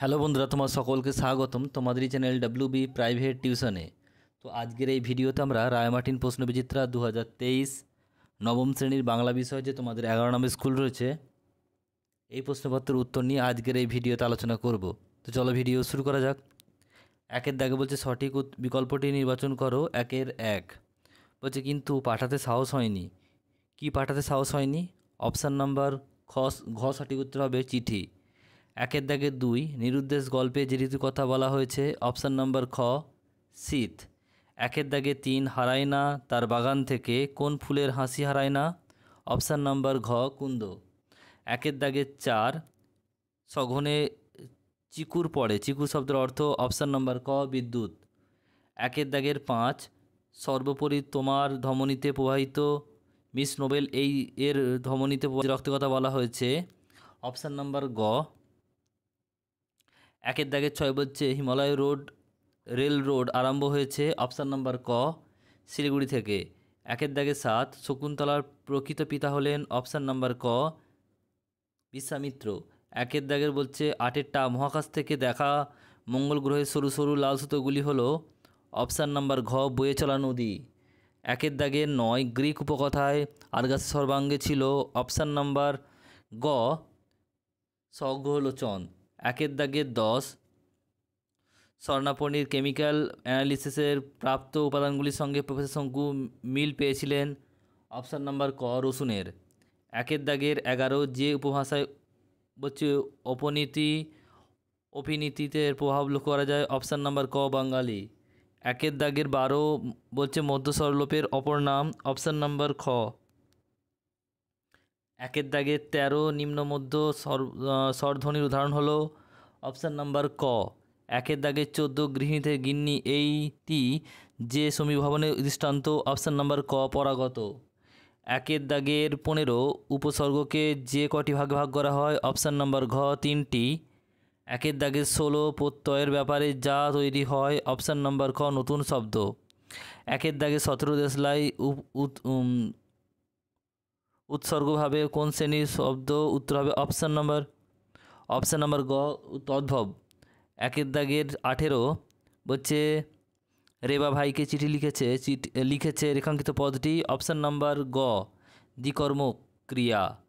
hello বন্ধুরা তোমার সকলকে স্বাগতম তোমাদের এই চ্যানেল ডাব্লিউ বি প্রাইভেট টিউশনে তো আজকের এই ভিডিওতে আমরা রায়মার্টিন প্রশ্ন বিচিত্রা দু নবম শ্রেণীর বাংলা বিষয় যে তোমাদের এগারো নম্বর স্কুল রয়েছে এই প্রশ্নপত্রের উত্তর নিয়ে আজকের এই ভিডিওতে আলোচনা করব তো চলো ভিডিও শুরু করা যাক একের দাগে বলছে সঠিক বিকল্পটি নির্বাচন করো একের এক বলছে কিন্তু পাঠাতে সাহস হয়নি কি পাঠাতে সাহস হয়নি অপশান নাম্বার খ ঘ সঠিক উত্তর হবে চিঠি একের দাগে দুই নিরুদ্দেশ গল্পে যে ঋতু কথা বলা হয়েছে অপশান নম্বর খ শীত একের দাগে তিন হারায় না তার বাগান থেকে কোন ফুলের হাসি হারায় না অপশান নম্বর ঘ কুন্দ একের দাগে চার সঘনে চিকুর পড়ে চিকু শব্দের অর্থ অপশান নম্বর ক বিদ্যুৎ একের দাগের পাঁচ সর্বোপরি তোমার ধমনীতে প্রবাহিত মিস নোবেল এই এর ধমনীতে কথা বলা হয়েছে অপশান নম্বর গ একের দাগের ছয় বলছে হিমালয় রোড রেল রোড আরম্ভ হয়েছে অপশান নাম্বার ক শিলিগুড়ি থেকে একের দাগে সাত শকুন্তলার প্রকৃত পিতা হলেন অপশান নাম্বার ক বিশ্বামিত্র একের দাগের বলছে আটেরটা মহাকাশ থেকে দেখা মঙ্গল গ্রহের সরু সরু লাল সুতোগুলি হলো অপশান নাম্বার ঘ বয়ে চলা নদী একের দাগে নয় গ্রিক উপকথায় আলগাছ সর্বাঙ্গে ছিল অপশান নাম্বার গ স্বগ্রহলোচন একের দাগে দশ স্বর্ণাপণির কেমিক্যাল অ্যানালিসিসের প্রাপ্ত উপাদানগুলির সঙ্গে প্রফেসর শঙ্কু মিল পেয়েছিলেন অপশান নাম্বার ক রসুনের একের দাগের এগারো যে উপভাষায় হচ্ছে উপনীতি অপিনীতিতে প্রভাব লক্ষ্য করা যায় অপশান নাম্বার ক বাঙালি একের দাগের বারো বলছে মধ্য স্বরলোপের অপর নাম অপশান নাম্বার খ একের দাগে তেরো নিম্ন মধ্য স্বরধ্বনির উদাহরণ হলো অপশান নাম্বার ক একের দাগে চোদ্দো গৃহীতে গিন্নি এইটি যে সমীভবনের দৃষ্টান্ত অপশান নাম্বার ক পরাগত একের দাগের পনেরো উপসর্গকে যে কটি ভাগে ভাগ করা হয় অপশান নাম্বার ঘ তিনটি একের দাগের ষোলো প্রত্যয়ের ব্যাপারে যা তৈরি হয় অপশান নাম্বার খ নতুন শব্দ একের দাগে সতেরো দেশলাই উৎসর্গভাবে কোন শ্রেণীর শব্দ উত্তর হবে অপশান নম্বর অপশান নম্বর গ তদ্ভব একের দাগের আঠেরো বলছে রেবা ভাইকে চিঠি লিখেছে চিঠি লিখেছে রেখাঙ্কিত পদটি অপশান নাম্বার গ দ্বিকর্ম ক্রিয়া